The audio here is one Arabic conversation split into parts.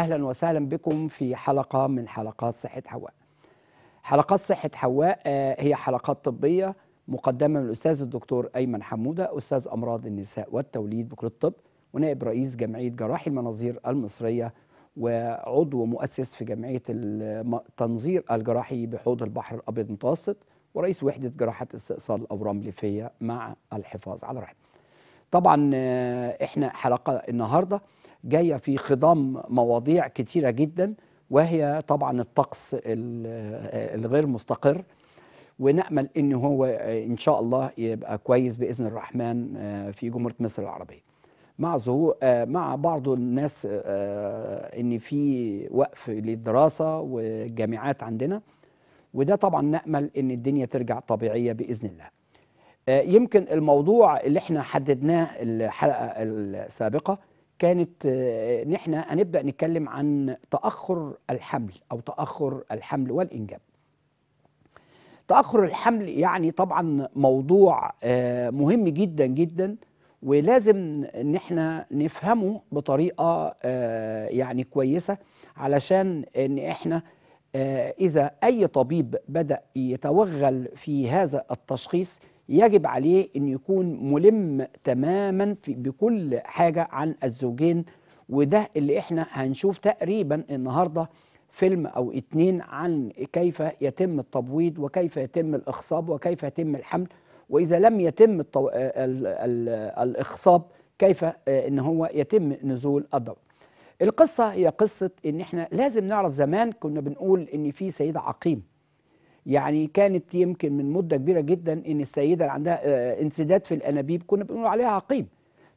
اهلا وسهلا بكم في حلقه من حلقات صحه حواء. حلقات صحه حواء آه، هي حلقات طبيه مقدمه من الاستاذ الدكتور ايمن حموده استاذ امراض النساء والتوليد بكليه الطب ونائب رئيس جمعيه جراحي المناظير المصريه وعضو مؤسس في جمعيه التنظير الجراحي بحوض البحر الابيض المتوسط ورئيس وحده جراحه استئصال الاورام الليفيه مع الحفاظ على الرحم. طبعا آه، احنا حلقه النهارده جايه في خضم مواضيع كتيره جدا وهي طبعا الطقس الغير مستقر ونامل ان هو ان شاء الله يبقى كويس باذن الرحمن آه، في جمهوريه مصر العربيه مع ظهور آه، مع بعض الناس آه، ان في وقف للدراسه والجامعات عندنا وده طبعا نامل ان الدنيا ترجع طبيعيه باذن الله يمكن الموضوع اللي احنا حددناه الحلقه السابقه كانت آه، نحن هنبدا نتكلم عن تاخر الحمل او تاخر الحمل والانجاب تاخر الحمل يعني طبعا موضوع آه، مهم جدا جدا ولازم ان احنا نفهمه بطريقه آه، يعني كويسه علشان ان احنا اذا اي طبيب بدا يتوغل في هذا التشخيص يجب عليه أن يكون ملم تماما في بكل حاجة عن الزوجين وده اللي احنا هنشوف تقريبا النهاردة فيلم أو اتنين عن كيف يتم التبويض وكيف يتم الإخصاب وكيف يتم الحمل وإذا لم يتم الطو... ال... ال... الإخصاب كيف آه، ان هو يتم نزول الضوء القصة هي قصة ان احنا لازم نعرف زمان كنا بنقول ان في سيدة عقيم يعني كانت يمكن من مدة كبيرة جدا ان السيدة اللي عندها آه، انسداد في الانابيب كنا بنقول عليها عقيم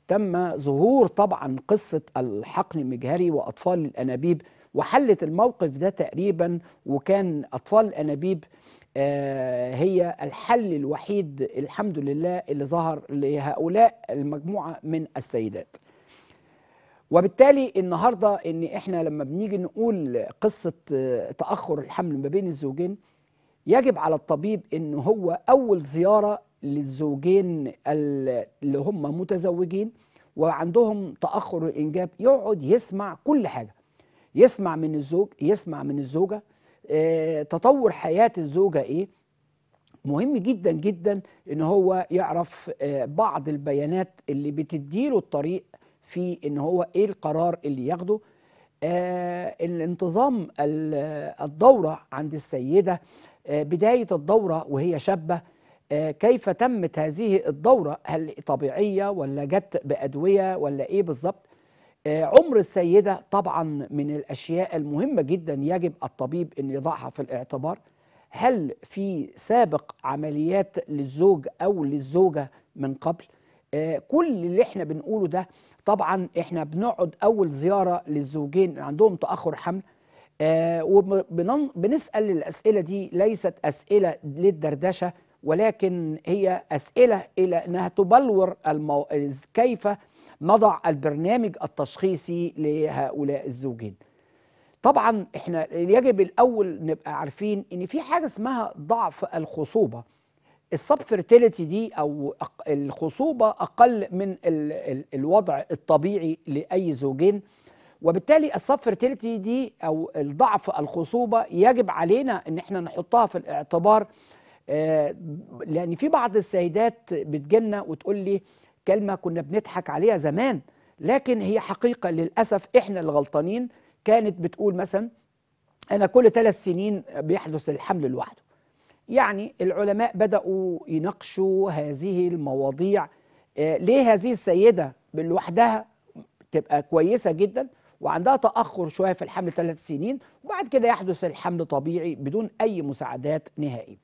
تم ظهور طبعا قصة الحقن المجهري واطفال الانابيب وحلت الموقف ده تقريبا وكان اطفال الانابيب آه، هي الحل الوحيد الحمد لله اللي ظهر لهؤلاء المجموعة من السيدات وبالتالي النهاردة ان احنا لما بنيجي نقول قصة آه، تأخر الحمل ما بين الزوجين يجب على الطبيب ان هو اول زياره للزوجين اللي هم متزوجين وعندهم تاخر الانجاب يقعد يسمع كل حاجه يسمع من الزوج يسمع من الزوجه اه تطور حياه الزوجه ايه مهم جدا جدا ان هو يعرف اه بعض البيانات اللي بتديله الطريق في ان هو ايه القرار اللي ياخده آه الانتظام الدوره عند السيده آه، بداية الدورة وهي شابة آه، كيف تمت هذه الدورة هل طبيعية ولا جت بأدوية ولا إيه بالظبط آه، عمر السيدة طبعا من الأشياء المهمة جدا يجب الطبيب أن يضعها في الاعتبار هل في سابق عمليات للزوج أو للزوجة من قبل كل اللي احنا بنقوله ده طبعا احنا بنقعد أول زيارة للزوجين عندهم تأخر حمل آه وبنسأل الأسئلة دي ليست أسئلة للدردشة ولكن هي أسئلة إلى أنها تبلور المو... كيف نضع البرنامج التشخيصي لهؤلاء الزوجين طبعا احنا يجب الأول نبقى عارفين أن في حاجة اسمها ضعف الخصوبة السب فيرتيليتي دي أو الخصوبة أقل من ال... الوضع الطبيعي لأي زوجين وبالتالي السفرتيلتي دي او الضعف الخصوبه يجب علينا ان احنا نحطها في الاعتبار آه، لان في بعض السيدات بتجنى وتقول لي كلمه كنا بنضحك عليها زمان لكن هي حقيقه للاسف احنا اللي غلطانين كانت بتقول مثلا انا كل ثلاث سنين بيحدث الحمل لوحده يعني العلماء بداوا يناقشوا هذه المواضيع آه، ليه هذه السيده لوحدها تبقى كويسه جدا وعندها تاخر شويه في الحمل ثلاث سنين وبعد كده يحدث الحمل طبيعي بدون اي مساعدات نهائي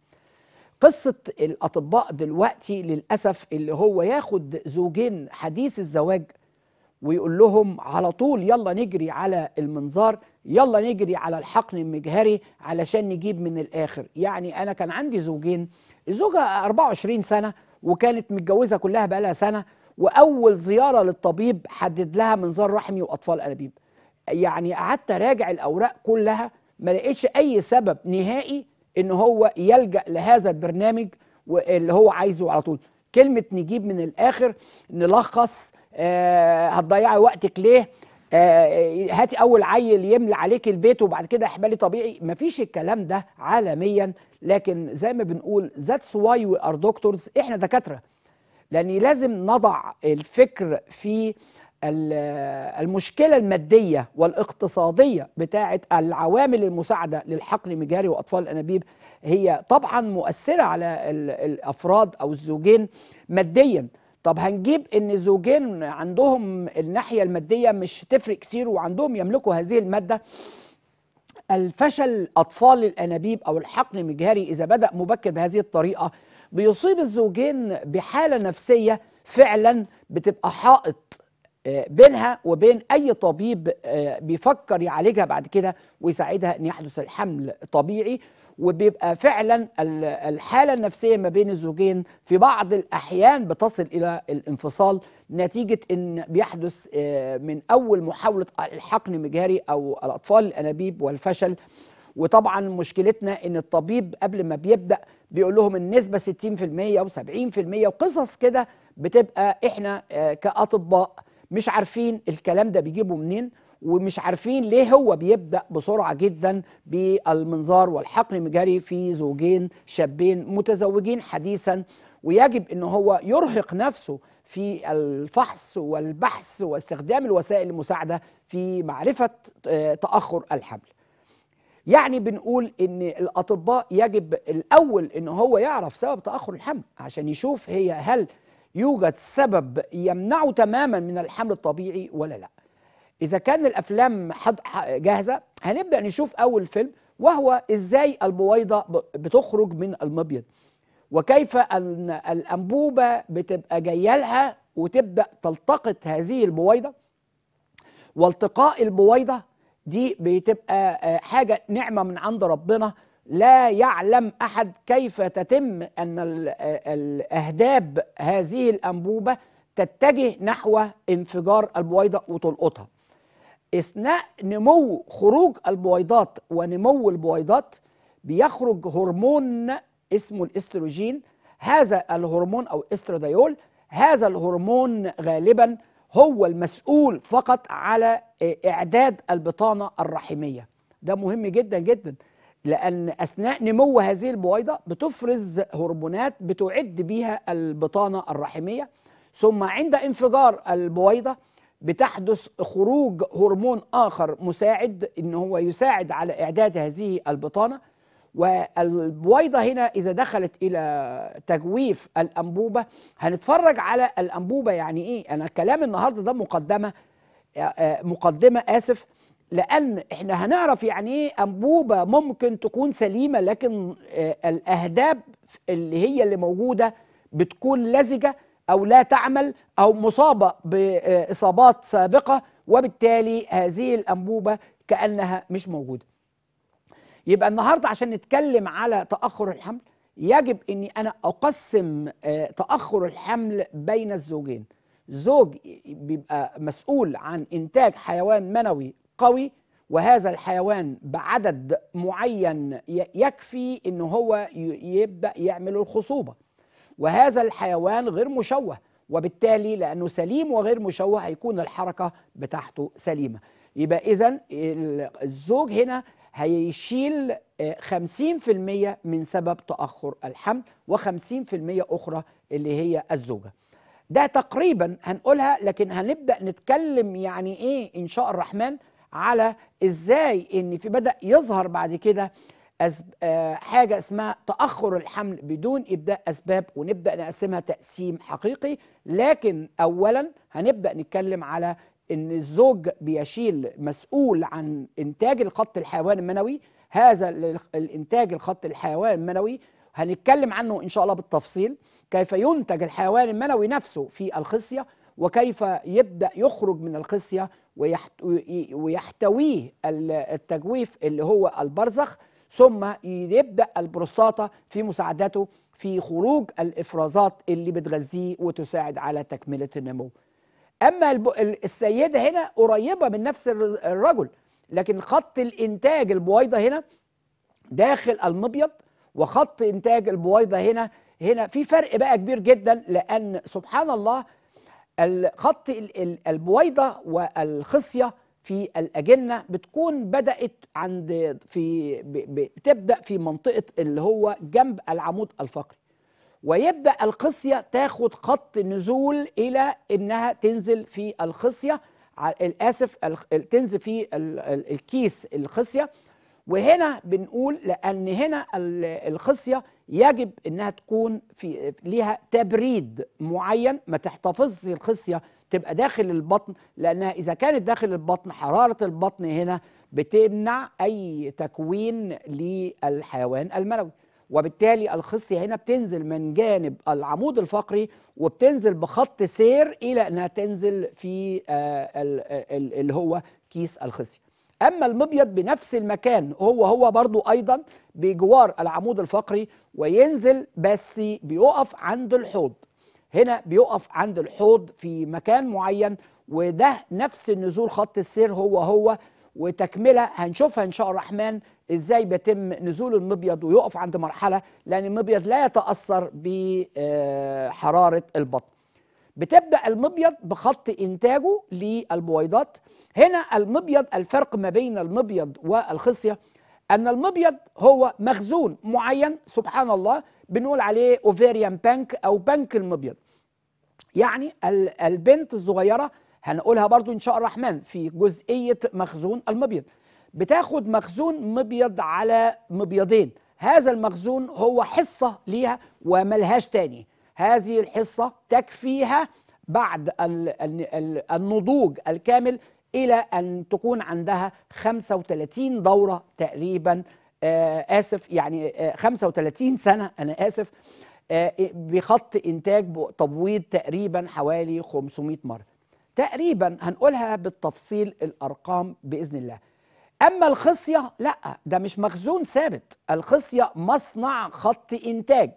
قصة الأطباء دلوقتي للأسف اللي هو ياخد زوجين حديث الزواج ويقول لهم على طول يلا نجري على المنظار يلا نجري على الحقن المجهري علشان نجيب من الآخر يعني أنا كان عندي زوجين الزوجة 24 سنة وكانت متجوزة كلها بقالها سنة وأول زيارة للطبيب حدد لها منظار رحمي وأطفال أنابيب يعني قعدت اراجع الاوراق كلها ما لقيتش اي سبب نهائي ان هو يلجا لهذا البرنامج اللي هو عايزه على طول كلمه نجيب من الاخر نلخص آه هتضيعي وقتك ليه آه هاتي اول عيل يملى عليك البيت وبعد كده احبالي طبيعي مفيش الكلام ده عالميا لكن زي ما بنقول ذاتس واي وي ار دكتورز احنا دكاتره لان لازم نضع الفكر في المشكلة المادية والاقتصادية بتاعة العوامل المساعدة للحقن مجاري وأطفال الأنابيب هي طبعا مؤثرة على الأفراد أو الزوجين ماديا طب هنجيب ان زوجين عندهم الناحية المادية مش تفرق كتير وعندهم يملكوا هذه المادة الفشل أطفال الأنابيب أو الحقن المجهري إذا بدأ مبكر بهذه الطريقة بيصيب الزوجين بحالة نفسية فعلا بتبقى حائط آه، بينها وبين أي طبيب آه، بيفكر يعالجها بعد كده ويساعدها أن يحدث الحمل طبيعي وبيبقى فعلا الحالة النفسية ما بين الزوجين في بعض الأحيان بتصل إلى الانفصال نتيجة أن بيحدث آه، من أول محاولة الحقن المجهري أو الأطفال الأنابيب والفشل وطبعا مشكلتنا ان الطبيب قبل ما بيبدا بيقول لهم النسبه 60% و70% وقصص كده بتبقى احنا كاطباء مش عارفين الكلام ده بيجيبه منين ومش عارفين ليه هو بيبدا بسرعه جدا بالمنظار والحقن المجري في زوجين شابين متزوجين حديثا ويجب ان هو يرهق نفسه في الفحص والبحث واستخدام الوسائل المساعده في معرفه آه، تاخر الحمل يعني بنقول ان الاطباء يجب الاول ان هو يعرف سبب تاخر الحمل عشان يشوف هي هل يوجد سبب يمنعه تماما من الحمل الطبيعي ولا لا اذا كان الافلام حد جاهزه هنبدا نشوف اول فيلم وهو ازاي البويضه بتخرج من المبيض وكيف ان الانبوبه بتبقى جايه لها وتبدا تلتقط هذه البويضه والتقاء البويضه دي بتبقى آه، حاجه نعمه من عند ربنا لا يعلم احد كيف تتم ان الاهداب هذه الانبوبه تتجه نحو انفجار البويضه وتلقطها. اثناء نمو خروج البويضات ونمو البويضات بيخرج هرمون اسمه الاستروجين هذا الهرمون او استراديول هذا الهرمون غالبا هو المسؤول فقط على اعداد البطانه الرحميه ده مهم جدا جدا لأن أثناء نمو هذه البويضة بتفرز هرمونات بتعد بيها البطانة الرحمية ثم عند انفجار البويضة بتحدث خروج هرمون آخر مساعد إن هو يساعد على إعداد هذه البطانة والبويضة هنا إذا دخلت إلى تجويف الأنبوبة هنتفرج على الأنبوبة يعني إيه أنا كلام النهاردة ده مقدمة آه، آه، مقدمة آسف لأن إحنا هنعرف يعني إيه أنبوبة ممكن تكون سليمة لكن آه، الأهداب اللي هي اللي موجودة بتكون لزجة أو لا تعمل أو مصابة بإصابات سابقة وبالتالي هذه الأنبوبة كأنها مش موجودة يبقى النهاردة عشان نتكلم على تأخر الحمل يجب أني أنا أقسم آه، تأخر الحمل بين الزوجين زوج بيبقى مسؤول عن إنتاج حيوان منوي قوي وهذا الحيوان بعدد معين يكفي ان هو يبدا يعمل الخصوبه وهذا الحيوان غير مشوه وبالتالي لانه سليم وغير مشوه هيكون الحركه بتاعته سليمه يبقى اذا الزوج هنا هيشيل 50% آه، من سبب تاخر الحمل و50% اخرى اللي هي الزوجه ده تقريبا هنقولها لكن هنبدا نتكلم يعني ايه ان شاء الرحمن على ازاي ان في بدا يظهر بعد كده آه، حاجه اسمها تاخر الحمل بدون ابداء اسباب ونبدا نقسمها تقسيم حقيقي لكن اولا هنبدا نتكلم على ان الزوج بيشيل مسؤول عن انتاج الخط الحيوان المنوي هذا الانتاج الخط الحيوان المنوي هنتكلم عنه ان شاء الله بالتفصيل كيف ينتج الحيوان المنوي نفسه في الخصيه وكيف يبدا يخرج من الخصيه ويحتويه التجويف اللي هو البرزخ ثم يبدا البروستاتا في مساعدته في خروج الافرازات اللي بتغذيه وتساعد على تكمله النمو. اما السيده هنا قريبه من نفس الرجل لكن خط الانتاج البويضه هنا داخل المبيض وخط انتاج البويضه هنا هنا في فرق بقى كبير جدا لان سبحان الله الخط البويضة والخصية في الأجنة بتكون بدأت عند في بتبدأ في منطقة اللي هو جنب العمود الفقري ويبدأ الخصية تاخد خط نزول إلى إنها تنزل في الخصية الآسف تنزل في الكيس الخصية وهنا بنقول لأن هنا الخصية يجب انها تكون في ليها تبريد معين ما تحتفظش الخصيه تبقى داخل البطن لانها اذا كانت داخل البطن حراره البطن هنا بتمنع اي تكوين للحيوان الملوي وبالتالي الخصيه هنا بتنزل من جانب العمود الفقري وبتنزل بخط سير الى انها تنزل في آه، اللي هو كيس الخصيه أما المبيض بنفس المكان هو هو برضو أيضا بجوار العمود الفقري وينزل بس بيقف عند الحوض هنا بيقف عند الحوض في مكان معين وده نفس النزول خط السير هو هو وتكملة هنشوفها إن شاء الرحمن إزاي بيتم نزول المبيض ويقف عند مرحلة لأن المبيض لا يتأثر بحرارة البطن بتبدا المبيض بخط انتاجه للبويضات هنا المبيض الفرق ما بين المبيض والخصيه ان المبيض هو مخزون معين سبحان الله بنقول عليه اوفيريان بانك او بنك المبيض يعني البنت الصغيره هنقولها برضو ان شاء الرحمن في جزئيه مخزون المبيض بتاخد مخزون مبيض على مبيضين هذا المخزون هو حصه ليها وملهاش تاني هذه الحصة تكفيها بعد النضوج الكامل إلى أن تكون عندها 35 دورة تقريبا آه، آسف يعني 35 آه، سنة أنا آسف آه، بخط إنتاج تبويض تقريبا حوالي 500 مرة تقريبا هنقولها بالتفصيل الأرقام بإذن الله أما الخصية لا ده مش مخزون ثابت الخصية مصنع خط إنتاج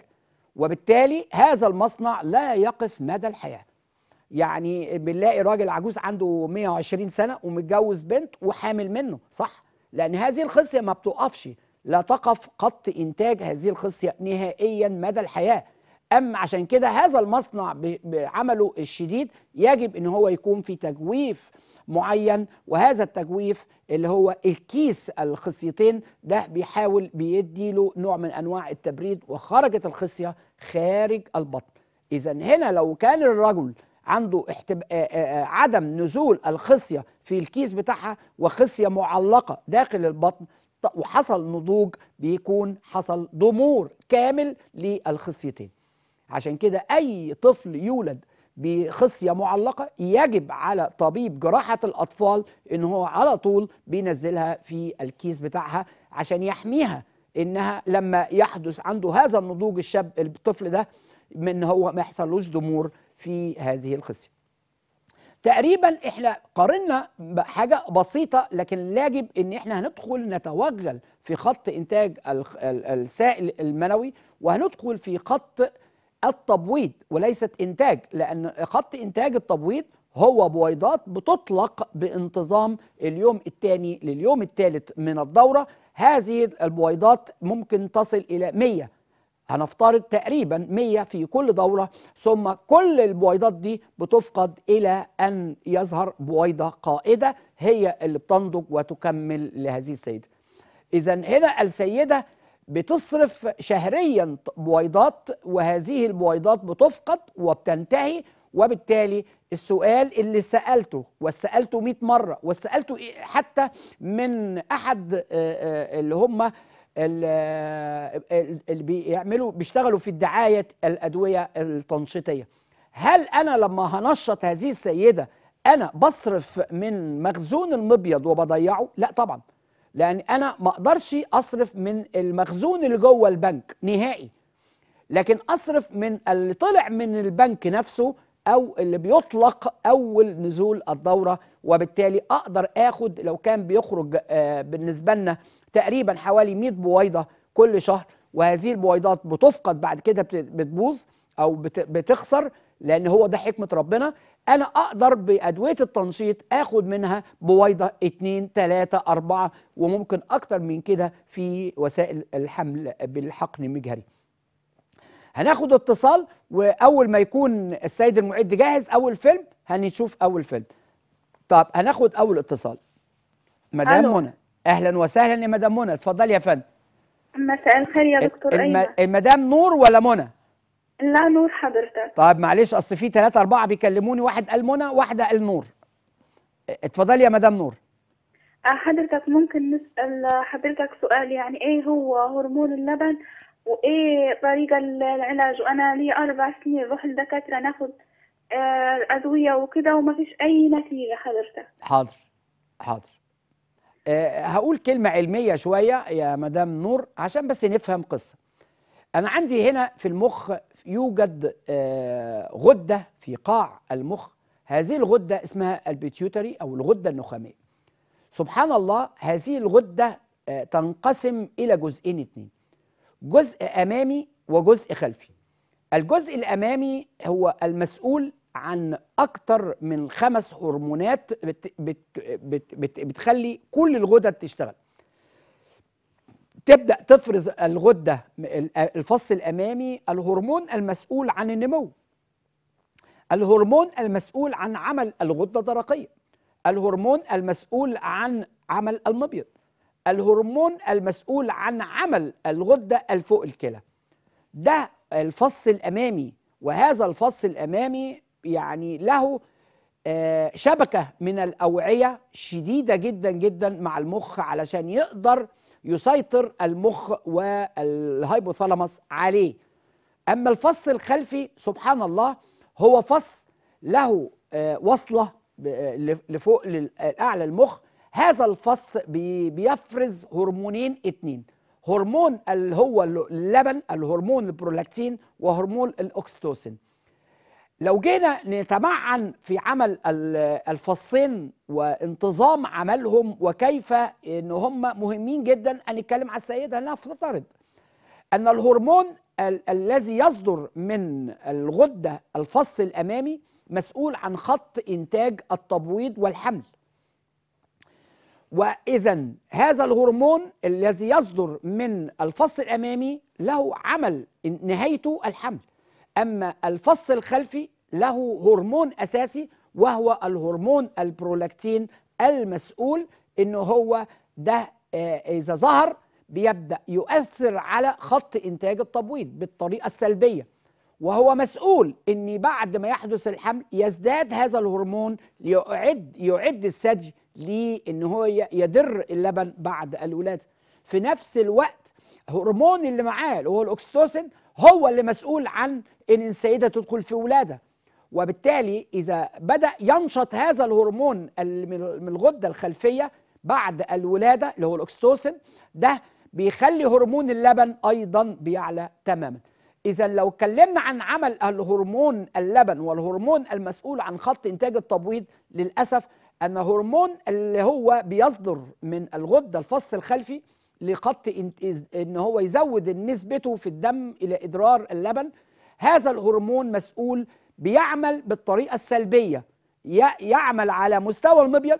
وبالتالي هذا المصنع لا يقف مدى الحياه يعني بنلاقي راجل عجوز عنده 120 سنه ومتجوز بنت وحامل منه صح لان هذه الخصيه ما بتقفش لا تقف قط انتاج هذه الخصيه نهائيا مدى الحياه اما عشان كده هذا المصنع بعمله الشديد يجب ان هو يكون في تجويف معين وهذا التجويف اللي هو الكيس الخصيتين ده بيحاول بيدي له نوع من انواع التبريد وخرجت الخصيه خارج البطن اذا هنا لو كان الرجل عنده احتب... آآ آآ عدم نزول الخصيه في الكيس بتاعها وخصيه معلقه داخل البطن وحصل نضوج بيكون حصل ضمور كامل للخصيتين عشان كده اي طفل يولد بخصيه معلقه يجب على طبيب جراحه الاطفال ان هو على طول بينزلها في الكيس بتاعها عشان يحميها انها لما يحدث عنده هذا النضوج الشاب الطفل ده من هو ما يحصلوش ضمور في هذه الخصيه تقريبا احنا قارنا حاجه بسيطه لكن لاجب يجب ان احنا هندخل نتوغل في خط انتاج السائل المنوي وهندخل في خط التبويض وليست انتاج لان خط انتاج التبويض هو بويضات بتطلق بانتظام اليوم الثاني لليوم الثالث من الدوره هذه البويضات ممكن تصل إلى 100 هنفترض تقريبا 100 في كل دورة ثم كل البويضات دي بتفقد إلى أن يظهر بويضة قائدة هي اللي بتنضج وتكمل لهذه السيدة إذا هنا السيدة بتصرف شهريا بويضات وهذه البويضات بتفقد وبتنتهي وبالتالي السؤال اللي سألته وسألته 100 مرة وسألته إيه، حتى من أحد آه، آه، اللي هم آه، اللي بيعملوا بيشتغلوا في الدعاية الأدوية التنشيطية هل أنا لما هنشط هذه السيدة أنا بصرف من مخزون المبيض وبضيعه؟ لا طبعا لأن أنا ما أقدرش أصرف من المخزون اللي جوه البنك نهائي لكن أصرف من اللي طلع من البنك نفسه او اللي بيطلق اول نزول الدوره وبالتالي اقدر اخد لو كان بيخرج آه، بالنسبه لنا تقريبا حوالي 100 بويضه كل شهر وهذه البويضات بتفقد بعد كده بتبوظ او بتخسر لان هو ده حكمه ربنا انا اقدر بادويه التنشيط اخد منها بويضه 2 3 4 وممكن اكتر من كده في وسائل الحمل بالحقن المجهري هناخد اتصال واول ما يكون السيد المعد جاهز اول فيلم هنشوف اول فيلم طب هناخد اول اتصال مدام منى اهلا وسهلا يا مدام منى اتفضلي يا فندم مساء الخير يا دكتور الم... ايمن المدام نور ولا منى لا نور حضرتك طيب معلش اصل في ثلاثة أربعة بيكلموني واحد قال منى واحدة قال نور اتفضلي يا مدام نور أه، حضرتك ممكن نسأل حضرتك سؤال يعني ايه هو هرمون اللبن وايه طريقة العلاج وانا لي اربع سنين نروح لدكاترة ناخذ آه، ادوية وكده وما فيش اي نتيجة حضرتك حاضر حاضر آه، هقول كلمة علمية شوية يا مدام نور عشان بس نفهم قصة أنا عندي هنا في المخ يوجد آه، غدة في قاع المخ هذه الغدة اسمها البيتيوتري أو الغدة النخامية سبحان الله هذه الغدة تنقسم إلى جزئين اتنين جزء امامي وجزء خلفي الجزء الامامي هو المسؤول عن اكتر من خمس هرمونات بت بت بت بت بتخلي كل الغدد تشتغل تبدا تفرز الغده الفص الامامي الهرمون المسؤول عن النمو الهرمون المسؤول عن عمل الغده الدرقيه الهرمون المسؤول عن عمل المبيض الهرمون المسؤول عن عمل الغدة الفوق الكلى ده الفص الأمامي وهذا الفص الأمامي يعني له آه، شبكة من الأوعية شديدة جدا جدا مع المخ علشان يقدر يسيطر المخ والهايبوثالاموس عليه أما الفص الخلفي سبحان الله هو فص له آه، وصلة آه، لفوق لأعلى المخ هذا الفص بيفرز هرمونين اتنين هرمون اللي هو اللبن الهرمون البرولاكتين وهرمون الاكستوسين لو جينا نتمعن في عمل الفصين وانتظام عملهم وكيف ان هم مهمين جدا ان نتكلم على السيده انها افترض ان الهرمون ال الذي يصدر من الغده الفص الامامي مسؤول عن خط انتاج التبويض والحمل واذا هذا الهرمون الذي يصدر من الفص الامامي له عمل نهايته الحمل اما الفص الخلفي له هرمون اساسي وهو الهرمون البرولاكتين المسؤول ان هو ده آه، اذا ظهر بيبدا يؤثر على خط انتاج التبويض بالطريقه السلبيه وهو مسؤول ان بعد ما يحدث الحمل يزداد هذا الهرمون ليعد يعد الثدي لان هو يدر اللبن بعد الولاده في نفس الوقت هرمون اللي معاه اللي هو الاكسيتوسين هو اللي مسؤول عن ان السيده تدخل في ولاده وبالتالي اذا بدا ينشط هذا الهرمون من الغده الخلفيه بعد الولاده اللي هو الاكسيتوسين ده بيخلي هرمون اللبن ايضا بيعلى تماما اذا لو اتكلمنا عن عمل الهرمون اللبن والهرمون المسؤول عن خط انتاج التبويض للاسف ان هرمون اللي هو بيصدر من الغده الفص الخلفي لقط ان هو يزود نسبته في الدم الى ادرار اللبن هذا الهرمون مسؤول بيعمل بالطريقه السلبيه يعمل على مستوى المبيض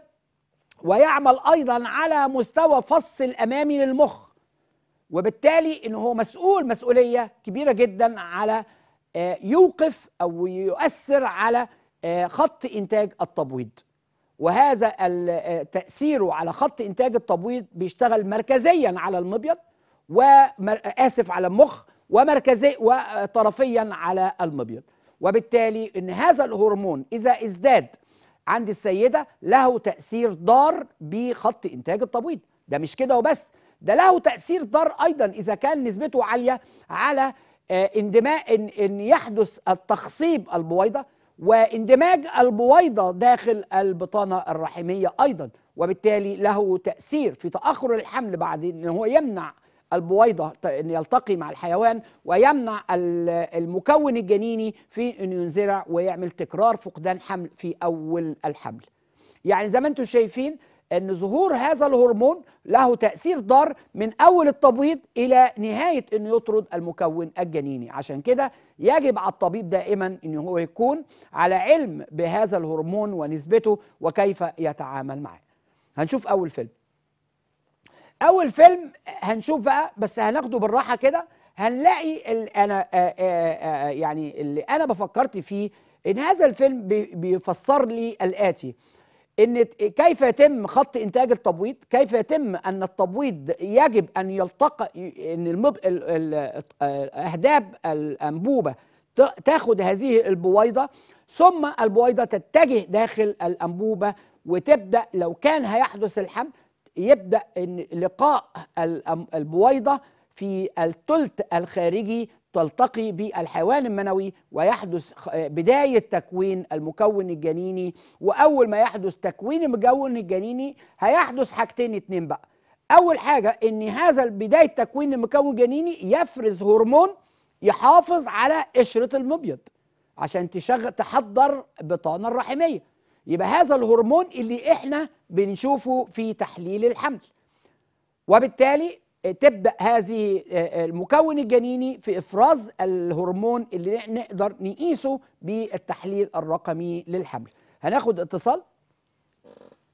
ويعمل ايضا على مستوى فص الامامي للمخ وبالتالي ان هو مسؤول مسؤوليه كبيره جدا على آه، يوقف او يؤثر على آه، خط انتاج التبويض وهذا تأثيره على خط إنتاج التبويض بيشتغل مركزيا على المبيض وآسف على المخ ومركزي وطرفيا على المبيض وبالتالي ان هذا الهرمون اذا ازداد عند السيده له تاثير ضار بخط انتاج التبويض ده مش كده وبس ده له تاثير ضار ايضا اذا كان نسبته عاليه على آه، اندماء ان, إن يحدث التخصيب البويضه واندماج البويضة داخل البطانة الرحمية أيضا وبالتالي له تأثير في تأخر الحمل بعد أن هو يمنع البويضة أن يلتقي مع الحيوان ويمنع المكون الجنيني في أن ينزرع ويعمل تكرار فقدان حمل في أول الحمل يعني زي ما انتم شايفين أن ظهور هذا الهرمون له تأثير ضار من أول التبويض إلى نهاية أنه يطرد المكون الجنيني عشان كده يجب على الطبيب دائما ان هو يكون على علم بهذا الهرمون ونسبته وكيف يتعامل معاه هنشوف اول فيلم اول فيلم هنشوف بقى بس هناخده بالراحه كده هنلاقي اللي انا آآ آه، آآ آه، آه، يعني اللي انا بفكرت فيه ان هذا الفيلم بيفسر لي الاتي ان كيف يتم خط انتاج التبويض كيف يتم ان التبويض يجب ان يلتقى ان المب... آه، اهداب الانبوبه تاخد هذه البويضه ثم البويضه تتجه داخل الانبوبه وتبدا لو كان هيحدث الحمل يبدا ان لقاء البويضه في الثلث الخارجي تلتقي بالحيوان المنوي ويحدث بداية تكوين المكون الجنيني وأول ما يحدث تكوين المكون الجنيني هيحدث حاجتين اتنين بقى أول حاجة إن هذا بداية تكوين المكون الجنيني يفرز هرمون يحافظ على قشرة المبيض عشان تشغل تحضر بطانة الرحمية يبقى هذا الهرمون اللي احنا بنشوفه في تحليل الحمل وبالتالي تبدا هذه آه، آه، المكون الجنيني في افراز الهرمون اللي نقدر نقيسه بالتحليل الرقمي للحمل هناخد اتصال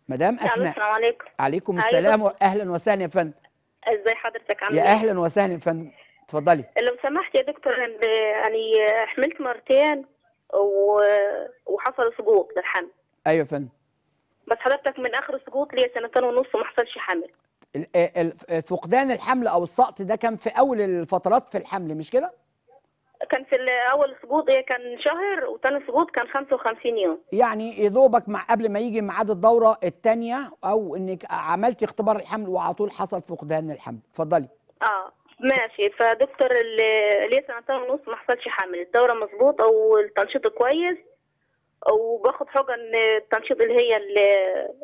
مدام اسماء السلام عليكم عليكم أيوة. السلام أيوة. اهلا وسهلا يا فندم ازي حضرتك عامل يا إيه؟ اهلا وسهلا يا فندم اتفضلي لو سمحت يا دكتور يعني حملت مرتين و... وحصل سقوط للحمل ايوه يا فندم بس حضرتك من اخر سقوط ليا سنتين ونص وما حصلش حمل آه، آه، فقدان الحمل او السقط ده كان في اول الفترات في الحمل مش كده؟ كان في اول سقوط كان شهر وثاني سقوط كان 55 يوم يعني يا دوبك مع قبل ما يجي ميعاد الدوره الثانيه او انك عملتي اختبار الحمل وعلى طول حصل فقدان الحمل اتفضلي اه ماشي فدكتور ليه سنتين ونص ما حصلش حمل الدوره مظبوطه والتنشيط كويس وباخد حقن التنشيط اللي هي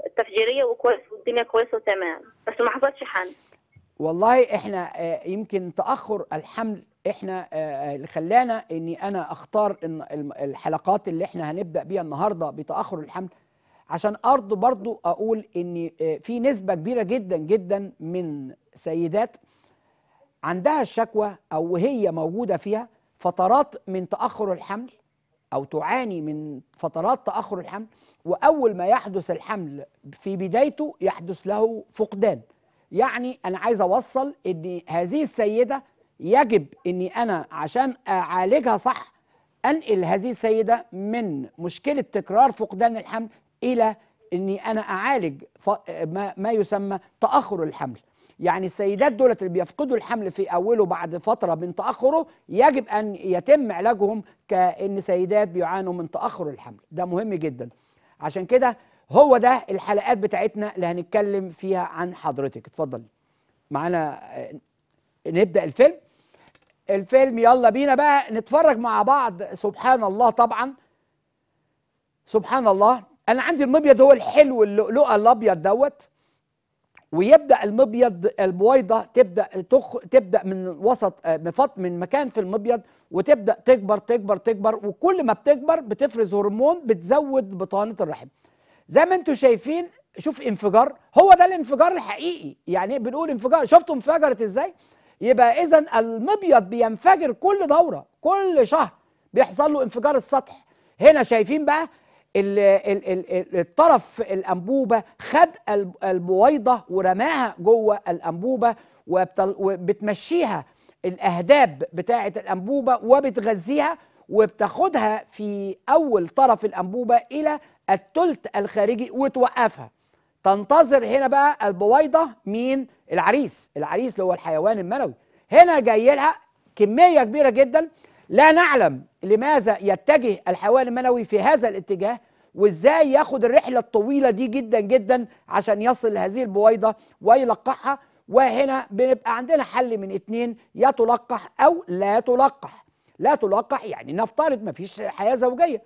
التفجيريه وكويس والدنيا كويسه وتمام بس ما حصلش حمل والله احنا آه، يمكن تاخر الحمل احنا آه، آه، اللي خلانا اني انا اختار الحلقات اللي احنا هنبدا بيها النهارده بتاخر الحمل عشان ارض برضو اقول ان في نسبه كبيره جدا جدا من سيدات عندها الشكوى او هي موجوده فيها فترات من تاخر الحمل أو تعاني من فترات تأخر الحمل وأول ما يحدث الحمل في بدايته يحدث له فقدان يعني أنا عايز أوصل إن هذه السيدة يجب إني أنا عشان أعالجها صح أنقل هذه السيدة من مشكلة تكرار فقدان الحمل إلى إني أنا أعالج ما يسمى تأخر الحمل يعني السيدات دولت اللي بيفقدوا الحمل في اوله بعد فتره من تاخره يجب ان يتم علاجهم كان سيدات بيعانوا من تاخر الحمل ده مهم جدا عشان كده هو ده الحلقات بتاعتنا اللي هنتكلم فيها عن حضرتك اتفضل معانا آه، نبدا الفيلم الفيلم يلا بينا بقى نتفرج مع بعض سبحان الله طبعا سبحان الله انا عندي المبيض هو الحلو اللؤلؤه الابيض دوت ويبدا المبيض البويضه تبدا تخ تبدا من وسط آه، مفط من مكان في المبيض وتبدا تكبر تكبر تكبر وكل ما بتكبر بتفرز هرمون بتزود بطانه الرحم زي ما انتم شايفين شوف انفجار هو ده الانفجار الحقيقي يعني إيه بنقول انفجار شفتوا انفجرت ازاي يبقى اذا المبيض بينفجر كل دوره كل شهر بيحصل له انفجار السطح هنا شايفين بقى الطرف الانبوبه خد البويضه ورماها جوه الانبوبه وبتمشيها الاهداب بتاعه الانبوبه وبتغذيها وبتاخدها في اول طرف الانبوبه الى التلت الخارجي وتوقفها تنتظر هنا بقى البويضه مين العريس العريس اللي هو الحيوان المنوي هنا جاي لها كميه كبيره جدا لا نعلم لماذا يتجه الحيوان المنوي في هذا الاتجاه وازاي ياخد الرحله الطويله دي جدا جدا عشان يصل لهذه البويضه ويلقحها وهنا بنبقى عندنا حل من اتنين يا تلقح او لا تلقح لا تلقح يعني نفترض مفيش حياه زوجيه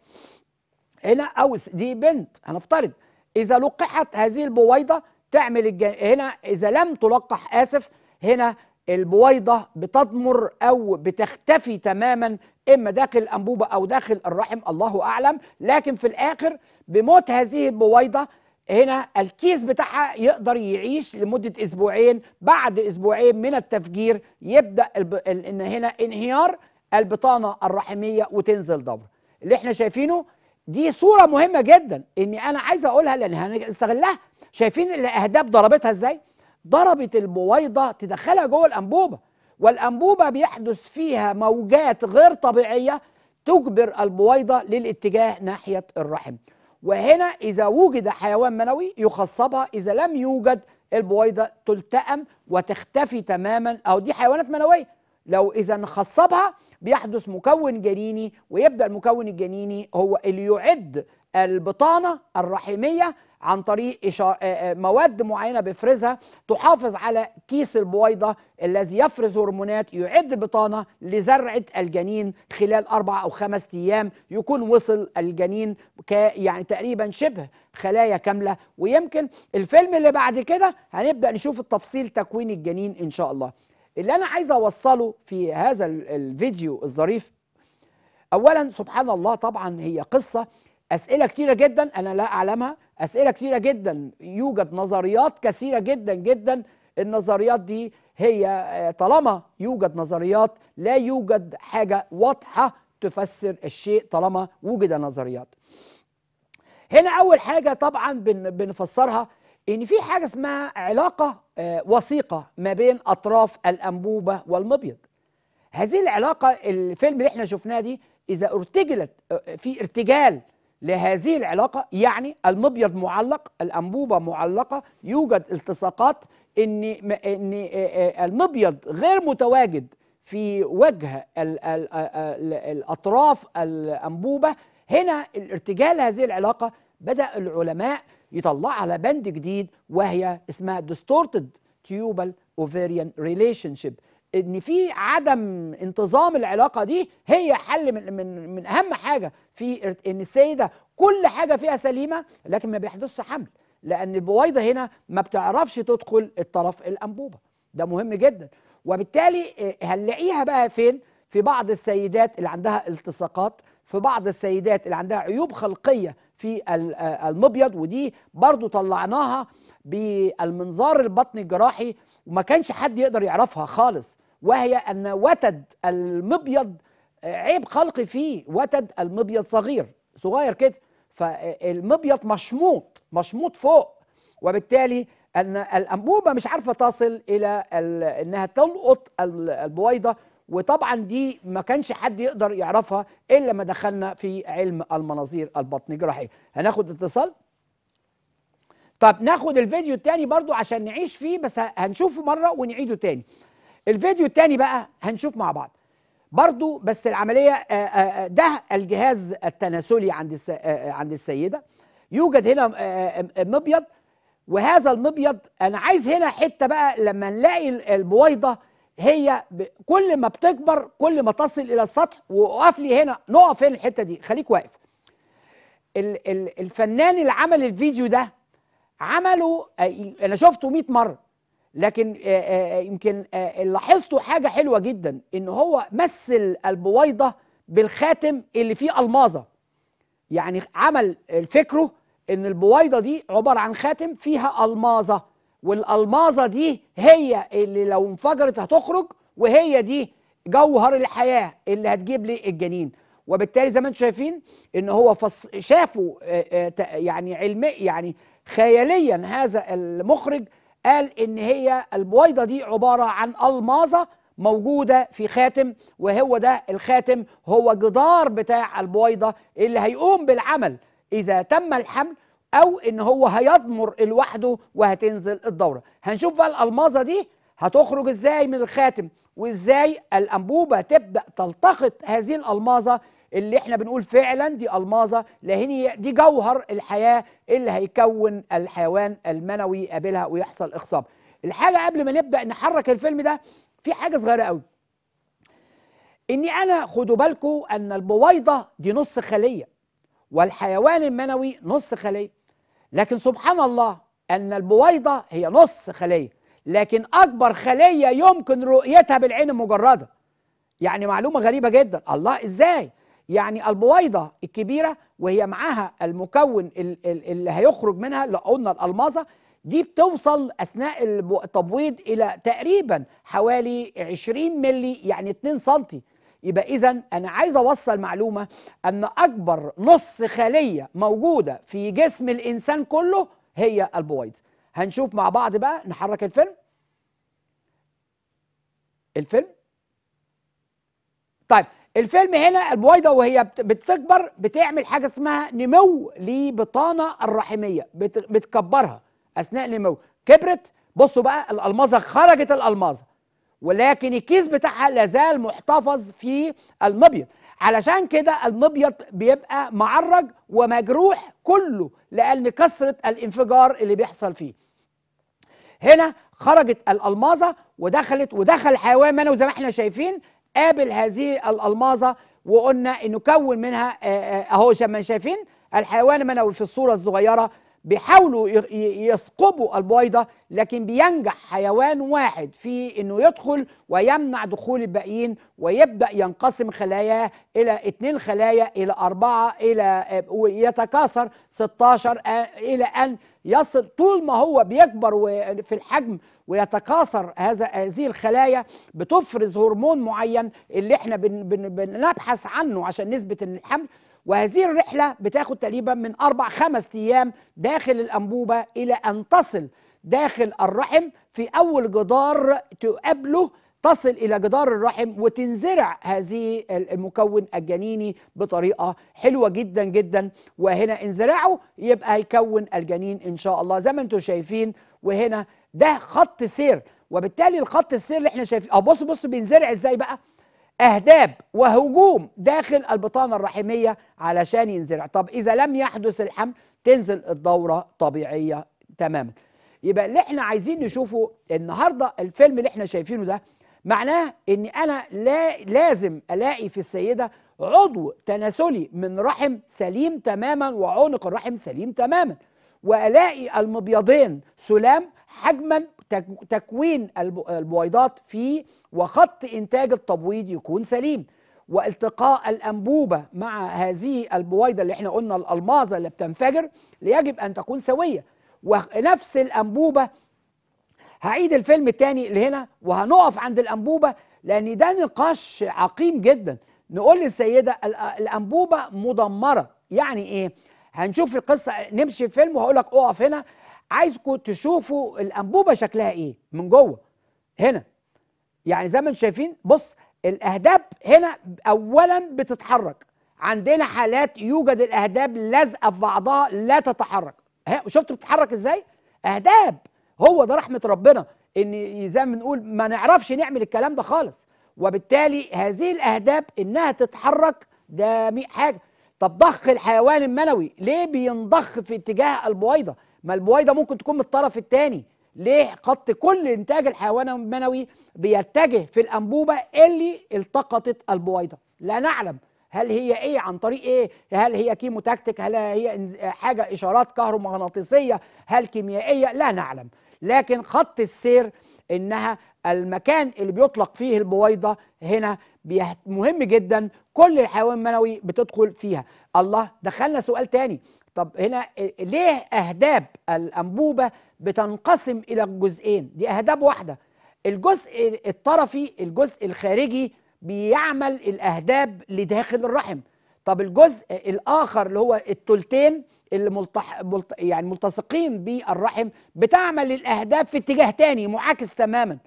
هنا او دي بنت هنفترض اذا لقحت هذه البويضه تعمل الج... هنا اذا لم تلقح اسف هنا البويضة بتضمر أو بتختفي تماما إما داخل الأنبوبة أو داخل الرحم الله أعلم لكن في الآخر بموت هذه البويضة هنا الكيس بتاعها يقدر يعيش لمدة أسبوعين بعد أسبوعين من التفجير يبدأ الب... إن هنا انهيار البطانة الرحمية وتنزل دبر اللي احنا شايفينه دي صورة مهمة جدا إني أنا عايز أقولها لأن هنستغلها شايفين الأهداب ضربتها إزاي؟ ضربت البويضه تدخلها جوه الانبوبه والانبوبه بيحدث فيها موجات غير طبيعيه تجبر البويضه للاتجاه ناحيه الرحم وهنا اذا وجد حيوان منوي يخصبها اذا لم يوجد البويضه تلتئم وتختفي تماما او دي حيوانات منويه لو اذا خصبها بيحدث مكون جنيني ويبدا المكون الجنيني هو اللي يعد البطانه الرحميه عن طريق آه، آه، مواد معينه بيفرزها تحافظ على كيس البويضه الذي يفرز هرمونات يعد البطانه لزرعه الجنين خلال اربع او خمس ايام يكون وصل الجنين يعني تقريبا شبه خلايا كامله ويمكن الفيلم اللي بعد كده هنبدا نشوف التفصيل تكوين الجنين ان شاء الله. اللي انا عايز اوصله في هذا الفيديو الظريف اولا سبحان الله طبعا هي قصه اسئله كثيره جدا انا لا اعلمها أسئلة كثيرة جدا يوجد نظريات كثيرة جدا جدا النظريات دي هي آه، طالما يوجد نظريات لا يوجد حاجة واضحة تفسر الشيء طالما وجد نظريات هنا أول حاجة طبعا بنفسرها إن في حاجة اسمها علاقة آه، وثيقة ما بين أطراف الأنبوبة والمبيض هذه العلاقة الفيلم اللي احنا شفناه دي إذا ارتجلت آه، في ارتجال لهذه العلاقة يعني المبيض معلق الأنبوبة معلقة يوجد التصاقات إن إن المبيض غير متواجد في وجه الـ الـ الـ الأطراف الأنبوبة هنا الارتجال هذه العلاقة بدأ العلماء يطلع على بند جديد وهي اسمها distorted tubal ovarian relationship ان في عدم انتظام العلاقه دي هي حل من من, من اهم حاجه في ان السيده كل حاجه فيها سليمه لكن ما بيحدثش حمل لان البويضه هنا ما بتعرفش تدخل الطرف الانبوبه ده مهم جدا وبالتالي آه، هنلاقيها بقى فين في بعض السيدات اللي عندها التصاقات في بعض السيدات اللي عندها عيوب خلقيه في آه، المبيض ودي برضو طلعناها بالمنظار البطني الجراحي وما كانش حد يقدر يعرفها خالص وهي أن وتد المبيض عيب خلقي فيه وتد المبيض صغير صغير كده فالمبيض مشموط مشموط فوق وبالتالي أن الأنبوبة مش عارفة تصل إلى أنها تلقط البويضة وطبعا دي ما كانش حد يقدر يعرفها إلا ما دخلنا في علم المناظير البطن جراحية هناخد اتصال طب ناخد الفيديو التاني برضو عشان نعيش فيه بس هنشوفه مرة ونعيده تاني الفيديو الثاني بقى هنشوف مع بعض برضو بس العملية آه، آه، آه، ده الجهاز التناسلي عند عند السيدة يوجد هنا مبيض وهذا المبيض أنا عايز هنا حتة بقى لما نلاقي البويضة هي كل ما بتكبر كل ما تصل إلى السطح وقف لي هنا نقف هنا الحتة دي خليك واقف الفنان اللي عمل الفيديو ده عمله أنا شفته 100 مرة لكن آه، آه، آه، يمكن لاحظتوا حاجه حلوه جدا ان هو مثل البويضه بالخاتم اللي فيه الماظه يعني عمل فكره ان البويضه دي عباره عن خاتم فيها الماظه والالماظه دي هي اللي لو انفجرت هتخرج وهي دي جوهر الحياه اللي هتجيب لي الجنين وبالتالي زي ما انتم شايفين ان هو فص... يعني علمي يعني خياليا هذا المخرج قال ان هي البويضه دي عباره عن الماظه موجوده في خاتم وهو ده الخاتم هو جدار بتاع البويضه اللي هيقوم بالعمل اذا تم الحمل او ان هو هيضمر لوحده وهتنزل الدوره هنشوف بقى الالماظه دي هتخرج ازاي من الخاتم وازاي الانبوبه تبدا تلتقط هذه الالماظه اللي احنا بنقول فعلا دي الماظه لان دي جوهر الحياه اللي هيكون الحيوان المنوي يقابلها ويحصل اخصاب الحاجه قبل ما نبدا نحرك الفيلم ده في حاجه صغيره قوي اني انا خدوا بالكم ان البويضه دي نص خليه والحيوان المنوي نص خليه لكن سبحان الله ان البويضه هي نص خليه لكن اكبر خليه يمكن رؤيتها بالعين المجرده يعني معلومه غريبه جدا الله ازاي يعني البويضة الكبيرة وهي معاها المكون اللي هيخرج منها اللي قلنا الألماظة دي بتوصل أثناء التبويض إلى تقريبا حوالي 20 ملي يعني 2 سم يبقى إذا أنا عايز أوصل معلومة أن أكبر نص خلية موجودة في جسم الإنسان كله هي البويض هنشوف مع بعض بقى نحرك الفيلم الفيلم طيب الفيلم هنا البويضه وهي بتكبر بتعمل حاجه اسمها نمو لبطانه الرحميه بتكبرها اثناء نمو كبرت بصوا بقى الالمازه خرجت الالمازه ولكن الكيس بتاعها لازال محتفظ في المبيض علشان كده المبيض بيبقى معرج ومجروح كله لان كثره الانفجار اللي بيحصل فيه هنا خرجت الالمازه ودخلت ودخل الحيوان منوي زي ما احنا شايفين قابل هذه الألماظة وقلنا إنه كون منها آه، آه، أهو زي ما شايفين الحيوان المنوي في الصورة الصغيرة بيحاولوا يثقبوا البويضة لكن بينجح حيوان واحد في انه يدخل ويمنع دخول الباقيين ويبدأ ينقسم خلاياه الى اتنين خلايا الى اربعة الى آه، ويتكاثر 16 الى ان يصل طول ما هو بيكبر في الحجم ويتكاثر هذا هذه الخلايا بتفرز هرمون معين اللي احنا بن بن بنبحث عنه عشان نثبت ان الحمل وهذه الرحله بتاخد تقريبا من اربع خمس ايام داخل الانبوبه الى ان تصل داخل الرحم في اول جدار تقابله تصل الى جدار الرحم وتنزرع هذه المكون الجنيني بطريقه حلوه جدا جدا وهنا انزراعه يبقى يكون الجنين ان شاء الله زي ما انتم شايفين وهنا ده خط سير وبالتالي الخط السير اللي احنا شايفينه اه بص بص بينزرع ازاي بقى اهداب وهجوم داخل البطانه الرحميه علشان ينزرع طب اذا لم يحدث الحمل تنزل الدوره طبيعيه تماما يبقى اللي احنا عايزين نشوفه النهارده الفيلم اللي احنا شايفينه ده معناه ان انا لا لازم الاقي في السيده عضو تناسلي من رحم سليم تماما وعنق الرحم سليم تماما والاقي المبيضين سلام حجما تكوين البويضات فيه وخط إنتاج التبويض يكون سليم والتقاء الأنبوبة مع هذه البويضة اللي احنا قلنا الألماظة اللي بتنفجر يجب أن تكون سوية ونفس الأنبوبة هعيد الفيلم اللي لهنا وهنقف عند الأنبوبة لأن ده نقاش عقيم جدا نقول للسيدة الأنبوبة مدمرة يعني إيه؟ هنشوف القصة نمشي الفيلم وهقول لك أقف هنا عايزكم تشوفوا الانبوبه شكلها ايه من جوه هنا يعني زي ما انتم شايفين بص الاهداب هنا اولا بتتحرك عندنا حالات يوجد الاهداب لازقه في بعضها لا تتحرك شفت بتتحرك ازاي اهداب هو ده رحمه ربنا ان زي ما بنقول ما نعرفش نعمل الكلام ده خالص وبالتالي هذه الاهداب انها تتحرك ده حاجه طب ضخ الحيوان المنوي ليه بينضخ في اتجاه البويضه ما البويضه ممكن تكون من الطرف الثاني ليه خط كل انتاج الحيوان المنوي بيتجه في الانبوبه اللي التقطت البويضه لا نعلم هل هي ايه عن طريق ايه هل هي كيمو تاكتيك هل هي حاجه اشارات كهرومغناطيسيه هل كيميائيه لا نعلم لكن خط السير انها المكان اللي بيطلق فيه البويضه هنا مهم جدا كل الحيوان المنوي بتدخل فيها الله دخلنا سؤال تاني طب هنا إيه، ليه أهداب الأنبوبة بتنقسم إلى الجزئين دي أهداب واحدة الجزء الطرفي الجزء الخارجي بيعمل الأهداب لداخل الرحم طب الجزء الآخر اللي هو التلتين اللي ملتح... ملت... يعني ملتصقين بالرحم بتعمل الأهداب في اتجاه تاني معاكس تماما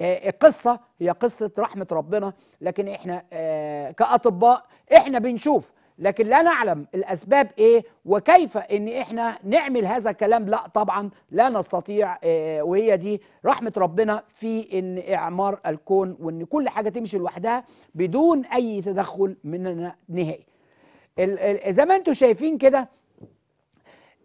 آه، القصة هي قصة رحمة ربنا لكن احنا آه، كأطباء احنا بنشوف لكن لا نعلم الأسباب إيه وكيف إن إحنا نعمل هذا الكلام لا طبعا لا نستطيع إيه وهي دي رحمة ربنا في إن إعمار الكون وإن كل حاجة تمشي لوحدها بدون أي تدخل مننا نهائي زي ما أنتم شايفين كده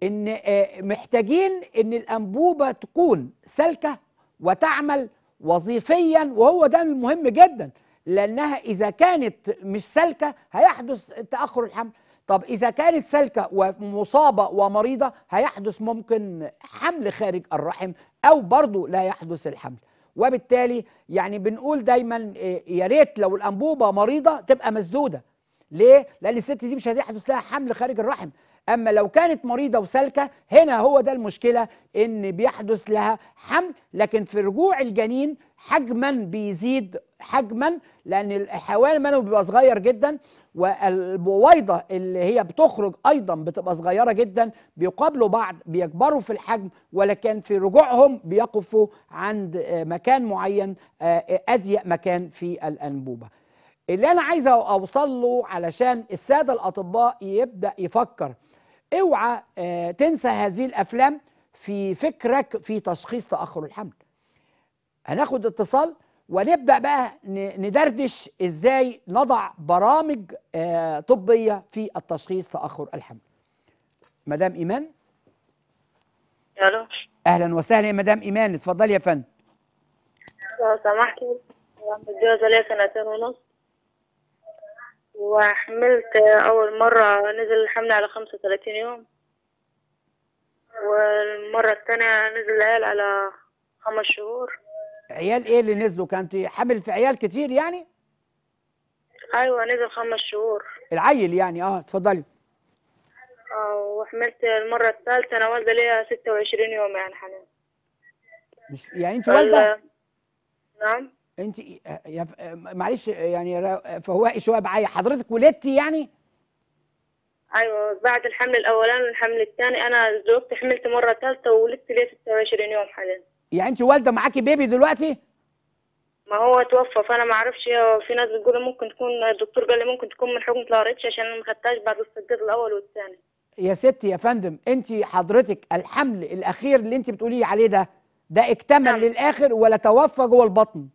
إن آه، محتاجين إن الأنبوبة تكون سالكة وتعمل وظيفيا وهو ده المهم جدا لأنها إذا كانت مش سالكة هيحدث تأخر الحمل طب إذا كانت سالكة ومصابة ومريضة هيحدث ممكن حمل خارج الرحم أو برضو لا يحدث الحمل وبالتالي يعني بنقول دايما آه، يا ريت لو الأنبوبة مريضة تبقى مسدودة ليه؟ لأن الست دي مش هيحدث لها حمل خارج الرحم اما لو كانت مريضه وسالكه هنا هو ده المشكله ان بيحدث لها حمل لكن في رجوع الجنين حجما بيزيد حجما لان الحيوان المنوي بيبقى صغير جدا والبويضه اللي هي بتخرج ايضا بتبقى صغيره جدا بيقابلوا بعض بيكبروا في الحجم ولكن في رجوعهم بيقفوا عند مكان معين آه، اضيق مكان في الانبوبه اللي انا عايز اوصل له علشان الساده الاطباء يبدا يفكر اوعى آه، تنسى هذه الافلام في فكرك في تشخيص تاخر الحمل هناخد اتصال ونبدا بقى ندردش ازاي نضع برامج آه، طبيه في التشخيص تاخر الحمل مدام ايمان الو اهلا وسهلا يا مدام ايمان اتفضلي يا فندم لو آه، سمحتي متجوزه ليا سنتين ونص وحملت اول مره نزل الحمل على 35 يوم والمره الثانيه نزل العيال على خمس شهور عيال ايه اللي نزلوا كانت حامل في عيال كتير يعني ايوه نزل خمس شهور العيل يعني اه اتفضلي اه وحملت المره الثالثه انا والده ليا 26 يوم يعني حنان مش يعني انت والده نعم انت آه، آه، معلش آه، يعني فهوائي شويه معايا حضرتك ولدتي يعني ايوه بعد الحمل الاولاني والحمل الثاني انا زوجتي حملت مره ثالثه وولدت ليا 26 يوم حاليا يعني انت والده معاكي بيبي دلوقتي ما هو توفى فانا ما اعرفش في ناس بتقول ممكن تكون الدكتور قال لي ممكن تكون من حكم الاريتش عشان انا ما خدتهاش بعد التسجيل الاول والثاني يا ستي يا فندم انت حضرتك الحمل الاخير اللي انت بتقولي عليه ده ده اكتمل نعم. للاخر ولا توفى جوه البطن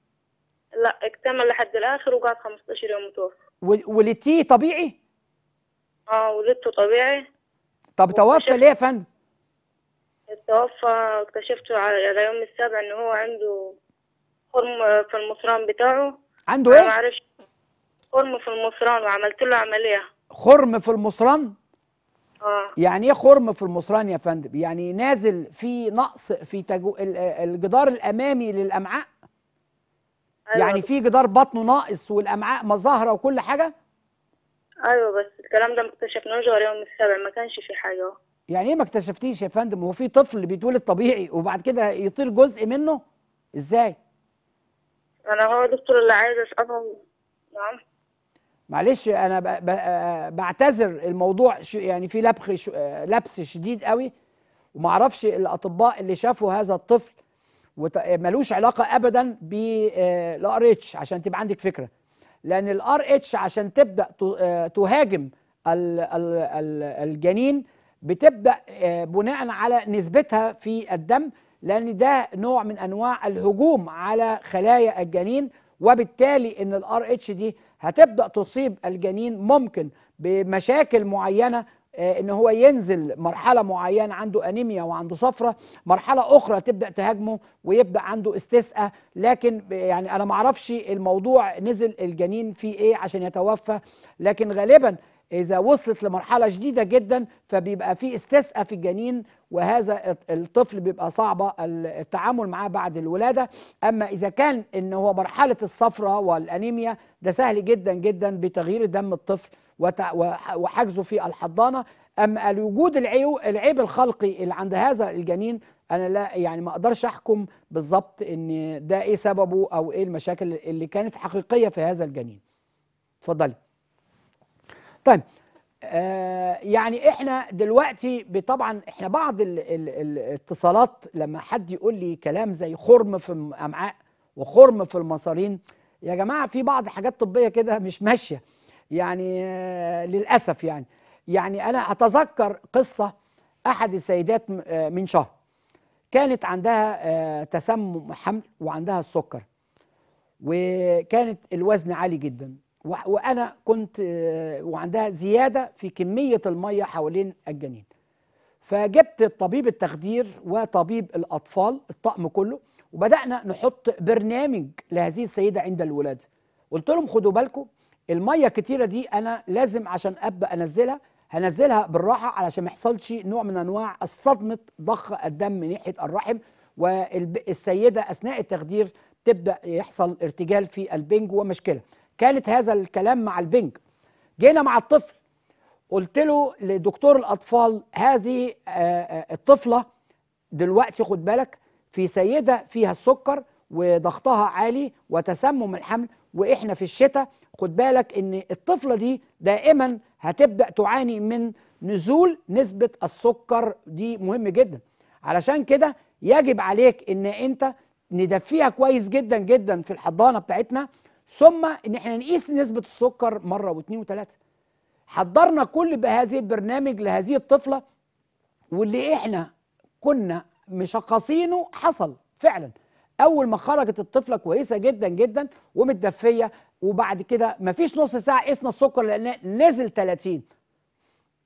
لا اكتمل لحد الاخر وقعد 15 يوم متوفى ولدتيه طبيعي اه ولدته طبيعي طب توفى ليه يا فندم توفى اكتشفته على يوم السبع ان هو عنده خرم في المصران بتاعه عنده ايه؟ معرفش خرم في المصران وعملت له عمليه خرم في المصران؟ آه. يعني ايه خرم في المصران يا فندم؟ يعني نازل في نقص في تجو... الجدار الامامي للامعاء؟ أيوة. يعني في جدار بطنه ناقص والامعاء مظاهره وكل حاجه؟ ايوه بس الكلام ده ما اكتشفناهوش غير يوم السبع ما كانش في حاجه يعني ايه ما اكتشفتيش يا فندم هو في طفل بيتولد طبيعي وبعد كده يطير جزء منه ازاي انا هو دكتور اللي عايز اسالهم نعم معلش انا بعتذر الموضوع يعني في لبخ لبس شديد قوي وما اعرفش الاطباء اللي شافوا هذا الطفل ملوش علاقه ابدا بالار آه، اتش عشان تبقى عندك فكره لان الار اتش عشان تبدا آه، تهاجم الجنين بتبدا آه، بناء على نسبتها في الدم لان ده نوع من انواع الهجوم على خلايا الجنين وبالتالي ان الار اتش دي هتبدا تصيب الجنين ممكن بمشاكل معينه آه، ان هو ينزل مرحله معينه عنده انيميا وعنده صفرة مرحله اخرى تبدا تهاجمه ويبدا عنده استسقاء لكن يعني انا ما اعرفش الموضوع نزل الجنين فيه ايه عشان يتوفى لكن غالبا اذا وصلت لمرحله شديده جدا فبيبقى في استسقاء في الجنين وهذا الطفل بيبقى صعب التعامل معاه بعد الولاده اما اذا كان ان هو مرحله الصفرة والانيميا ده سهل جدا جدا بتغيير دم الطفل وحجزه في الحضانه اما الوجود العيو العيب الخلقي اللي عند هذا الجنين انا لا يعني ما اقدرش احكم بالظبط ان ده ايه سببه او ايه المشاكل اللي كانت حقيقيه في هذا الجنين اتفضلي طيب آه يعني احنا دلوقتي طبعا احنا بعض ال ال الاتصالات لما حد يقول لي كلام زي خرم في الامعاء وخرم في المصارين يا جماعه في بعض حاجات طبيه كده مش ماشيه يعني آه للاسف يعني يعني انا اتذكر قصه احد السيدات آه، من شهر كانت عندها آه تسمم حمل وعندها السكر وكانت الوزن عالي جدا وانا كنت وعندها زياده في كميه الميه حوالين الجنين فجبت طبيب التخدير وطبيب الاطفال الطقم كله وبدانا نحط برنامج لهذه السيده عند الولاده قلت لهم خدوا بالكم الميه الكتيره دي انا لازم عشان ابقى انزلها هنزلها بالراحه علشان ما يحصلش نوع من انواع الصدمه ضخ الدم من ناحيه الرحم والسيده اثناء التخدير تبدا يحصل ارتجال في البنج ومشكله كانت هذا الكلام مع البنج جينا مع الطفل قلت له لدكتور الأطفال هذه آه، آه، الطفلة دلوقتي خد بالك في سيدة فيها السكر وضغطها عالي وتسمم الحمل وإحنا في الشتاء خد بالك إن الطفلة دي دائما هتبدأ تعاني من نزول نسبة السكر دي مهم جدا علشان كده يجب عليك إن أنت ندفيها كويس جدا جدا في الحضانة بتاعتنا ثم ان احنا نقيس نسبه السكر مره واثنين وثلاثه حضرنا كل بهذه البرنامج لهذه الطفله واللي احنا كنا مشخصينه حصل فعلا اول ما خرجت الطفله كويسه جدا جدا ومتدفيه وبعد كده مفيش نص ساعه قسنا السكر لان نزل 30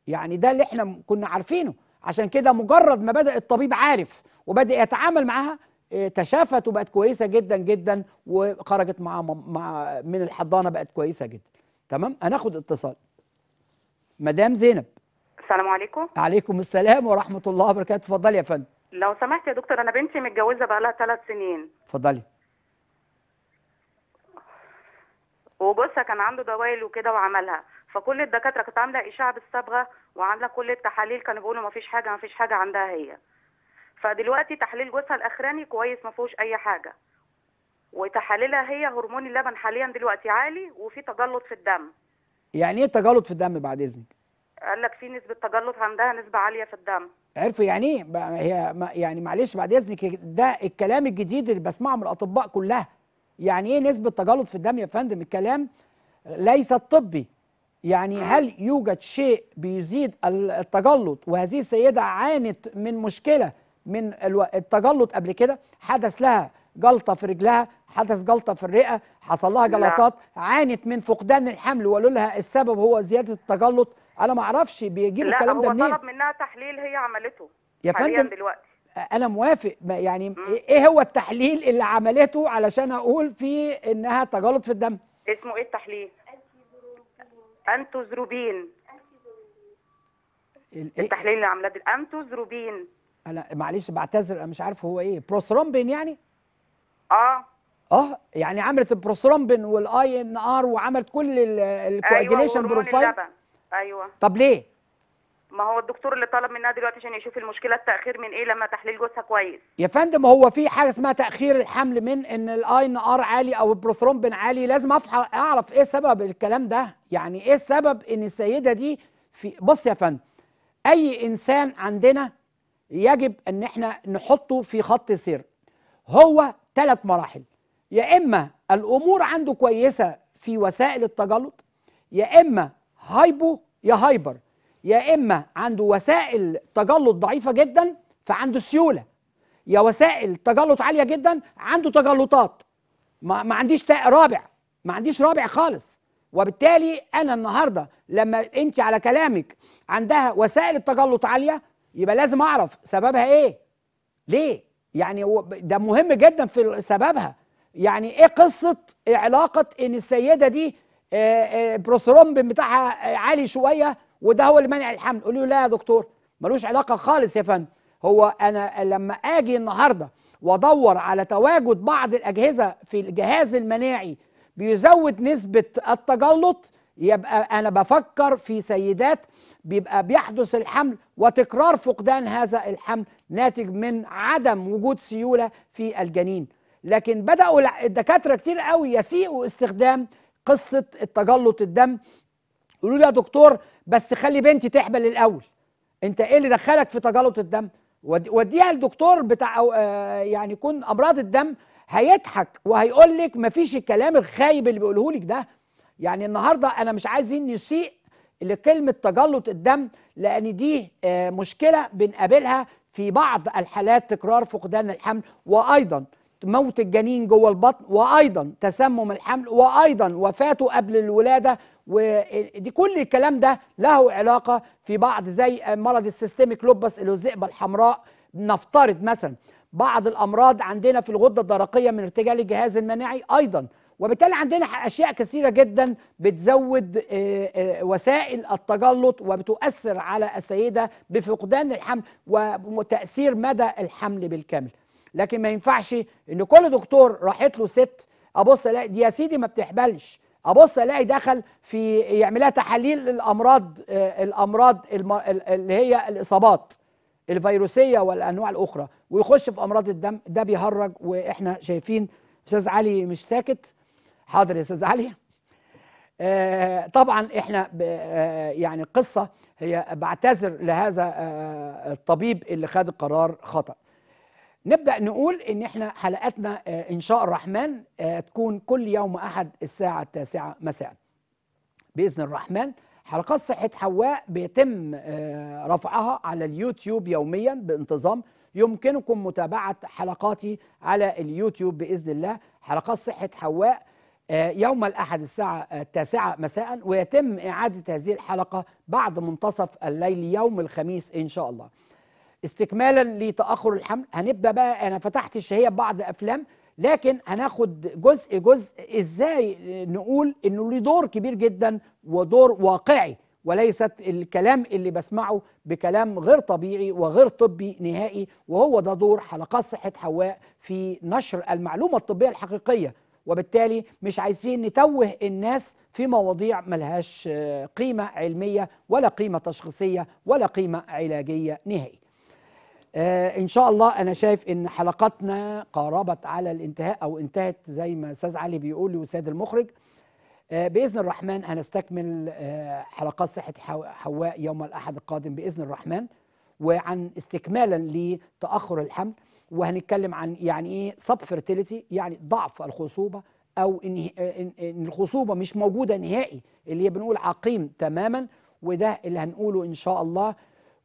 يعني ده اللي احنا كنا عارفينه عشان كده مجرد ما بدا الطبيب عارف وبدا يتعامل معاها إيه، تشافت وبقت كويسه جدا جدا وخرجت مع مع من الحضانه بقت كويسه جدا تمام هناخد اتصال مدام زينب السلام عليكم عليكم السلام ورحمه الله وبركاته اتفضلي يا فندم لو سمحت يا دكتور انا بنتي متجوزه بقى لها ثلاث سنين اتفضلي وجوزها كان عنده دوائل وكده وعملها فكل الدكاتره كانت عامله اشعه بالصبغه وعامله كل التحاليل كانوا بيقولوا ما فيش حاجه ما فيش حاجه عندها هي فدلوقتي تحليل جوزها الاخراني كويس ما فيهوش اي حاجه وتحاليلها هي هرمون اللبن حاليا دلوقتي عالي وفي تجلط في الدم يعني ايه تجلط في الدم بعد اذنك قال لك في نسبه تجلط عندها نسبه عاليه في الدم عرفوا يعني ايه هي يعني معلش بعد اذنك ده الكلام الجديد اللي بسمعه من الاطباء كلها يعني ايه نسبه تجلط في الدم يا فندم الكلام ليس طبي يعني هل يوجد شيء بيزيد التجلط وهذه السيده عانت من مشكله من التجلط قبل كده حدث لها جلطه في رجلها حدث جلطه في الرئه حصل لها نعم. جلطات عانت من فقدان الحمل وقالوا لها السبب هو زياده التجلط انا ما اعرفش بيجيبوا الكلام ده منين لا هو طلب منها تحليل هي عملته يا فندم دلوقتي انا موافق يعني م. إيه،, ايه هو التحليل اللي عملته علشان اقول فيه انها تجلط في الدم اسمه ايه التحليل انتوزروبين إيه؟ التحليل اللي عملته انتوزروبين انا معلش بعتذر انا مش عارف هو ايه بروثرومبين يعني اه اه يعني عملت البروثرومبين والاي ان ار وعملت كل الكواجيليشن أيوة بروفايل ايوه طب ليه ما هو الدكتور اللي طلب منها دلوقتي عشان يشوف المشكله التاخير من ايه لما تحليل جوزها كويس يا فندم هو في حاجه اسمها تاخير الحمل من ان الاي ان ار عالي او البروثرومبين عالي لازم اعرف ايه سبب الكلام ده يعني ايه سبب ان السيده دي في بص يا فندم اي انسان عندنا يجب ان احنا نحطه في خط سير هو ثلاث مراحل يا اما الامور عنده كويسه في وسائل التجلط يا اما هايبو يا هايبر يا اما عنده وسائل تجلط ضعيفه جدا فعنده سيوله يا وسائل تجلط عاليه جدا عنده تجلطات ما, ما عنديش رابع ما عنديش رابع خالص وبالتالي انا النهارده لما انت على كلامك عندها وسائل التجلط عاليه يبقى لازم اعرف سببها ايه ليه يعني هو ده مهم جدا في سببها يعني ايه قصه علاقه ان السيده دي آه، آه، بروسترومبين بتاعها عالي شويه وده هو اللي منع الحمل قولي له لا يا دكتور ملوش علاقه خالص يا فندم هو انا لما اجي النهارده وادور على تواجد بعض الاجهزه في الجهاز المناعي بيزود نسبه التجلط يبقى انا بفكر في سيدات بيبقى بيحدث الحمل وتكرار فقدان هذا الحمل ناتج من عدم وجود سيولة في الجنين لكن بدأوا الدكاترة كتير قوي يسيئوا استخدام قصة التجلط الدم يقولوا يا دكتور بس خلي بنتي تحبل الأول انت ايه اللي دخلك في تجلط الدم وديها الدكتور بتاع أو آه، يعني يكون امراض الدم هيضحك وهيقول لك مفيش الكلام الخايب اللي بيقولهولك ده يعني النهارده انا مش عايزين نسيء لكلمة تجلط الدم لأن دي آه، مشكلة بنقابلها في بعض الحالات تكرار فقدان الحمل وأيضا موت الجنين جوه البطن وأيضا تسمم الحمل وأيضا وفاته قبل الولادة ودي آه، كل الكلام ده له علاقة في بعض زي آه، مرض السيستميك لوبس الذئبة الحمراء نفترض مثلا بعض الأمراض عندنا في الغدة الدرقية من ارتجال الجهاز المناعي أيضا وبالتالي عندنا اشياء كثيره جدا بتزود آه، آه، وسائل التجلط وبتؤثر على السيده بفقدان الحمل وتاثير مدى الحمل بالكامل لكن ما ينفعش ان كل دكتور راحت له ست ابص الاقي دي يا سيدي ما بتحبلش ابص الاقي دخل في يعملها تحاليل للامراض آه، الامراض اللي هي الاصابات الفيروسيه والانواع الاخرى ويخش في امراض الدم ده بيهرج واحنا شايفين استاذ علي مش ساكت حاضر يا استاذ علي آه، طبعا احنا آه، يعني القصه هي بعتذر لهذا آه، الطبيب اللي خد قرار خطا نبدا نقول ان احنا حلقاتنا ان شاء الرحمن تكون كل يوم احد الساعه التاسعة مساء باذن الرحمن حلقات صحه حواء بيتم رفعها على اليوتيوب يوميا بانتظام يمكنكم متابعه حلقاتي على اليوتيوب باذن الله حلقات صحه حواء آه، يوم الأحد الساعة آه، التاسعة مساء ويتم إعادة هذه الحلقة بعد منتصف الليل يوم الخميس إن شاء الله استكمالا لتأخر الحمل هنبدأ بقى أنا فتحت الشهية بعض أفلام لكن هناخد جزء جزء إزاي نقول إنه له دور كبير جدا ودور واقعي وليست الكلام اللي بسمعه بكلام غير طبيعي وغير طبي نهائي وهو ده دور حلقات صحة حواء في نشر المعلومة الطبية الحقيقية وبالتالي مش عايزين نتوه الناس في مواضيع ملهاش آه، قيمة علمية ولا قيمة تشخيصية ولا قيمة علاجية نهائي آه، إن شاء الله أنا شايف إن حلقتنا قاربت على الانتهاء أو انتهت زي ما أستاذ علي بيقول لي وسيد المخرج آه، بإذن الرحمن هنستكمل حلقات صحة حواء يوم الأحد القادم بإذن الرحمن وعن استكمالا لتأخر الحمل وهنتكلم عن يعني ايه سب فيرتيليتي يعني ضعف الخصوبه او ان ان الخصوبه مش موجوده نهائي اللي هي بنقول عقيم تماما وده اللي هنقوله ان شاء الله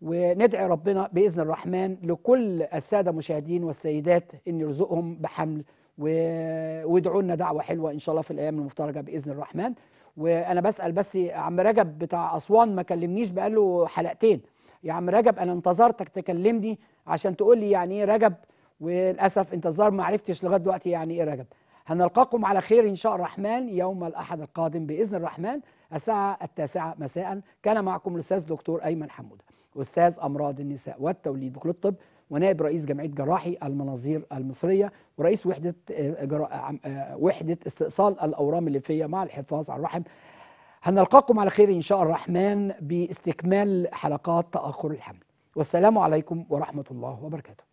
وندعي ربنا باذن الرحمن لكل الساده المشاهدين والسيدات ان يرزقهم بحمل وادعوا لنا دعوه حلوه ان شاء الله في الايام المفترجه باذن الرحمن وانا بسال بس عم رجب بتاع اسوان ما كلمنيش بقاله حلقتين يا عم رجب انا انتظرتك تكلمني عشان تقول لي يعني ايه رجب وللاسف انتظار ما عرفتش لغايه دلوقتي يعني ايه رجب هنلقاكم على خير ان شاء الرحمن يوم الاحد القادم باذن الرحمن الساعه التاسعه مساء كان معكم الاستاذ دكتور ايمن حموده استاذ امراض النساء والتوليد بكليه الطب ونائب رئيس جمعيه جراحي المناظير المصريه ورئيس وحده آه، جرا... آه، آه، وحده استئصال الاورام الليفيه مع الحفاظ على الرحم هنلقاكم على خير ان شاء الرحمن باستكمال حلقات تاخر الحمل والسلام عليكم ورحمه الله وبركاته